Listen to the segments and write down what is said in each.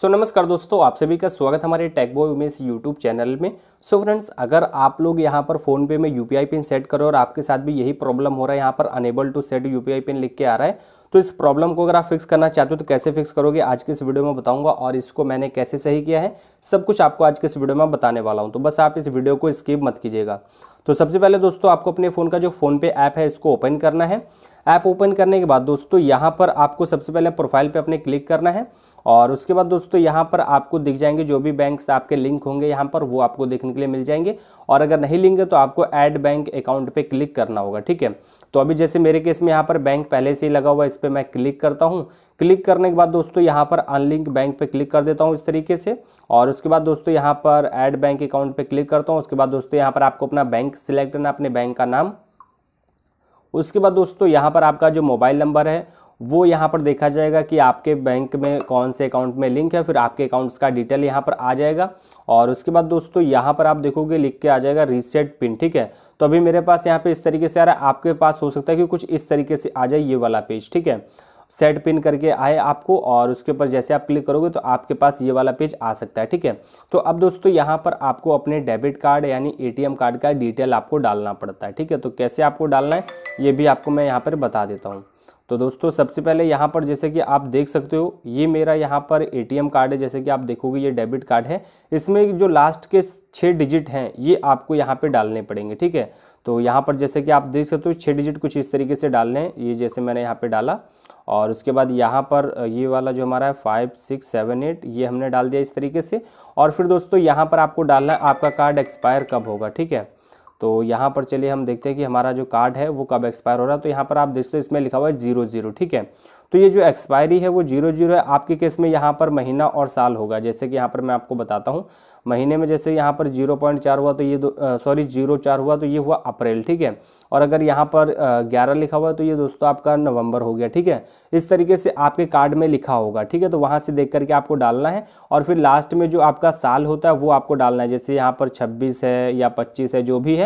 सो नमस्कार दोस्तों आप सभी का स्वागत हमारे टेकबो उमेश यूट्यूब चैनल में सो so, फ्रेंड्स अगर आप लोग यहाँ पर फोन पे में यूपीआई पिन सेट करो और आपके साथ भी यही प्रॉब्लम हो रहा है यहाँ पर unable to set UPI pin लिख के आ रहा है तो इस प्रॉब्लम को अगर आप फिक्स करना चाहते हो तो कैसे फिक्स करोगे आज के इस वीडियो में बताऊंगा और इसको मैंने कैसे सही किया है सब कुछ आपको आज के इस वीडियो में बताने वाला हूं तो बस आप इस वीडियो को स्किप मत कीजिएगा तो सबसे पहले दोस्तों आपको अपने फ़ोन का जो फ़ोनपे ऐप है इसको ओपन करना है ऐप ओपन करने के बाद दोस्तों यहाँ पर आपको सबसे पहले प्रोफाइल पे अपने क्लिक करना है और उसके बाद दोस्तों यहाँ पर आपको दिख जाएंगे जो भी बैंक्स आपके लिंक होंगे यहाँ पर वो आपको देखने के लिए मिल जाएंगे और अगर नहीं लिंक है तो आपको ऐड बैंक अकाउंट पे क्लिक करना होगा ठीक है तो अभी जैसे मेरे केस में यहाँ पर बैंक पहले से ही लगा हुआ है इस पर पर मैं क्लिक करता हूँ क्लिक करने के बाद दोस्तों यहाँ पर अनलिंक बैंक पे क्लिक कर देता हूँ इस तरीके से और उसके बाद दोस्तों यहाँ पर ऐड बैंक अकाउंट पे क्लिक करता हूँ उसके बाद दोस्तों यहाँ पर आपको अपना बैंक सिलेक्ट करना अपने बैंक का नाम उसके बाद दोस्तों यहाँ पर आपका जो मोबाइल नंबर है वो यहाँ पर देखा जाएगा कि आपके बैंक में कौन से अकाउंट में लिंक है फिर आपके अकाउंट्स का डिटेल यहाँ पर आ जाएगा और उसके बाद दोस्तों यहाँ पर आप देखोगे लिख के आ जाएगा रीसेट पिन ठीक है तो अभी मेरे पास यहाँ पे इस तरीके से आ रहा है आपके पास हो सकता है कि कुछ इस तरीके से आ जाए ये वाला पेज ठीक है सेट पिन करके आए आपको और उसके ऊपर जैसे आप क्लिक करोगे तो आपके पास ये वाला पेज आ सकता है ठीक है तो अब दोस्तों यहाँ पर आपको अपने डेबिट कार्ड यानी एटीएम कार्ड का डिटेल आपको डालना पड़ता है ठीक है तो कैसे आपको डालना है ये भी आपको मैं यहाँ पर बता देता हूँ तो दोस्तों सबसे पहले यहाँ पर जैसे कि आप देख सकते हो ये मेरा यहाँ पर एटीएम कार्ड है जैसे कि आप देखोगे ये डेबिट कार्ड है इसमें जो लास्ट के छः डिजिट हैं ये आपको यहाँ पे डालने पड़ेंगे ठीक है तो यहाँ पर जैसे कि आप देख सकते हो छः डिजिट कुछ इस तरीके से डालने हैं ये जैसे मैंने यहाँ पर डाला और उसके बाद यहाँ पर ये वाला जो हमारा है फाइव सिक्स सेवन एट ये हमने डाल दिया इस तरीके से और फिर दोस्तों यहाँ पर आपको डालना है आपका कार्ड एक्सपायर कब होगा ठीक है तो यहाँ पर चलिए हम देखते हैं कि हमारा जो कार्ड है वो कब एक्सपायर हो रहा है तो यहाँ पर आप देखते हो इसमें लिखा हुआ है जीरो जीरो ठीक है तो ये जो एक्सपायरी है वो जीरो जीरो है आपके केस में यहाँ पर महीना और साल होगा जैसे कि यहाँ पर मैं आपको बताता हूँ महीने में जैसे यहाँ पर जीरो पॉइंट चार हुआ तो ये सॉरी जीरो चार हुआ तो ये हुआ अप्रैल ठीक है और अगर यहाँ पर ग्यारह लिखा हुआ तो ये दोस्तों आपका नवंबर हो गया ठीक है इस तरीके से आपके कार्ड में लिखा होगा ठीक है तो वहाँ से देख करके आपको डालना है और फिर लास्ट में जो आपका साल होता है वो आपको डालना है जैसे यहाँ पर छब्बीस है या पच्चीस है जो भी है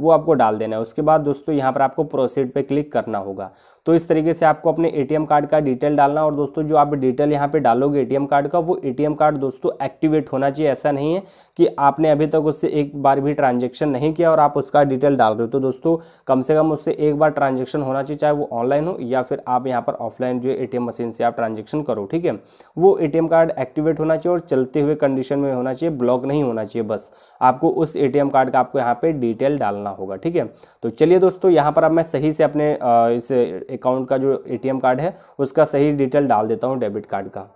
वो आपको डाल देना है उसके बाद दोस्तों यहाँ पर आपको प्रोसीड पे क्लिक करना होगा तो इस तरीके से आपको अपने एटीएम कार्ड का डिटेल डालना और दोस्तों जो आप डिटेल यहाँ पे डालोगे एटीएम कार्ड का वो एटीएम कार्ड दोस्तों एक्टिवेट होना चाहिए ऐसा नहीं है कि आपने अभी तक उससे एक बार भी ट्रांजेक्शन नहीं किया और आप उसका डिटेल डाल रहे हो तो दोस्तों कम से कम उससे एक बार ट्रांजेक्शन होना चाहिए चाहे वो ऑनलाइन हो या फिर आप यहाँ पर ऑफलाइन जो ए मशीन से आप ट्रांजेक्शन करो ठीक है वो ए कार्ड एक्टिवेट होना चाहिए और चलते हुए कंडीशन में होना चाहिए ब्लॉक नहीं होना चाहिए बस आपको उस ए कार्ड का आपको यहाँ पर डिटेल डालना करना होगा ठीक है तो चलिए दोस्तों यहाँ पर अब मैं सही से अपने इस अकाउंट का जो एटीएम कार्ड है उसका सही डिटेल डाल देता हूँ डेबिट कार्ड का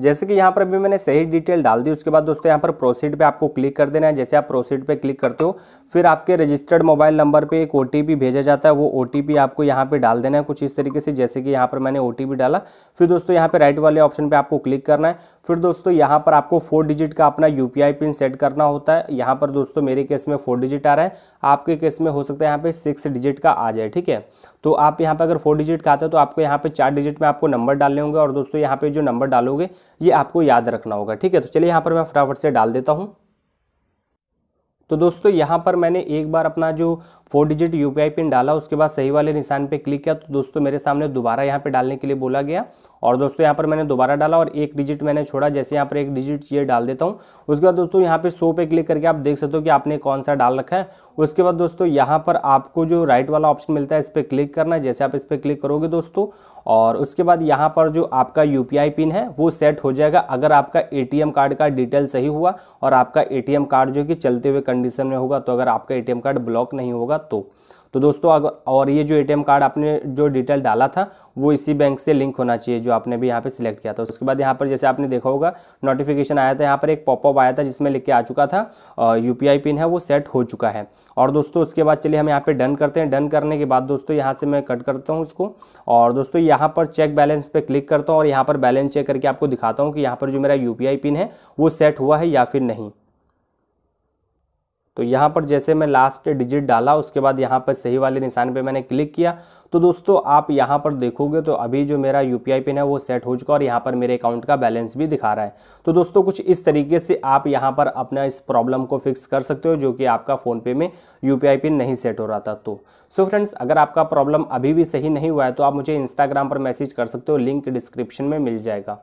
जैसे कि यहाँ पर अभी मैंने सही डिटेल डाल दी उसके बाद दोस्तों यहाँ पर प्रोसीड पे आपको क्लिक कर देना है जैसे आप प्रोसीड पे क्लिक करते हो फिर आपके रजिस्टर्ड मोबाइल नंबर पे एक ओ भेजा जाता है वो ओ आपको यहाँ पे डाल देना है कुछ इस तरीके से जैसे कि यहाँ पर मैंने ओ डाला फिर दोस्तों यहाँ पर राइट वाले ऑप्शन पर आपको क्लिक करना है फिर दोस्तों यहाँ पर आपको फोर डिजिट का अपना यू पिन सेट करना होता है यहाँ पर दोस्तों मेरे केस में फोर डिजिट आ रहा है आपके केस में हो सकता है यहाँ पर सिक्स डिजिट का आ जाए ठीक है तो आप यहाँ पर अगर फोर डिजिट का आते हो तो आपको यहाँ पर चार डिजिट में आपको नंबर डालने होंगे और दोस्तों यहाँ पर जो नंबर डालोगे ये आपको याद रखना होगा ठीक है तो चलिए यहाँ पर मैं फटाफट से डाल देता हूँ तो दोस्तों यहाँ पर मैंने एक बार अपना जो फोर डिजिट यू पिन डाला उसके बाद सही वाले निशान पे क्लिक किया तो दोस्तों मेरे सामने दोबारा यहाँ पे डालने के लिए बोला गया और दोस्तों यहाँ पर मैंने दोबारा डाला और एक डिजिट मैंने छोड़ा जैसे यहाँ पर एक डिजिट ये डाल देता हूँ उसके बाद दोस्तों यहाँ पे सो पे क्लिक करके आप देख सकते हो कि आपने कौन सा डाल रखा है उसके बाद दोस्तों यहाँ पर आपको जो राइट वाला ऑप्शन मिलता है इस पर क्लिक करना है जैसे आप इस पर क्लिक करोगे दोस्तों और उसके बाद यहाँ पर जो आपका यू पिन है वो सेट हो जाएगा अगर आपका ए कार्ड का डिटेल सही हुआ और आपका ए कार्ड जो कि चलते हुए कंडीशन में होगा तो अगर आपका ए कार्ड ब्लॉक नहीं होगा तो तो दोस्तों अगर और ये जो एटीएम कार्ड आपने जो डिटेल डाला था वो इसी बैंक से लिंक होना चाहिए जो आपने भी यहाँ पर सिलेक्ट किया था उसके बाद यहाँ पर जैसे आपने देखा होगा नोटिफिकेशन आया था यहाँ पर एक पॉपअप आया था जिसमें लिख के आ चुका था यू पिन है वो सेट हो चुका है और दोस्तों उसके बाद चलिए हम यहाँ पर डन करते हैं डन करने के बाद दोस्तों यहाँ से मैं कट करता हूँ उसको और दोस्तों यहाँ पर चेक बैलेंस पर क्लिक करता हूँ और यहाँ पर बैलेंस चेक करके आपको दिखाता हूँ कि यहाँ पर जो मेरा यू पिन है वो सेट हुआ है या फिर नहीं तो यहाँ पर जैसे मैं लास्ट डिजिट डाला उसके बाद यहाँ पर सही वाले निशान पे मैंने क्लिक किया तो दोस्तों आप यहाँ पर देखोगे तो अभी जो मेरा यू पिन है वो सेट हो चुका और यहाँ पर मेरे अकाउंट का बैलेंस भी दिखा रहा है तो दोस्तों कुछ इस तरीके से आप यहाँ पर अपना इस प्रॉब्लम को फिक्स कर सकते हो जो कि आपका फ़ोनपे में यू पिन नहीं सेट हो रहा था तो सो so फ्रेंड्स अगर आपका प्रॉब्लम अभी भी सही नहीं हुआ है तो आप मुझे इंस्टाग्राम पर मैसेज कर सकते हो लिंक डिस्क्रिप्शन में मिल जाएगा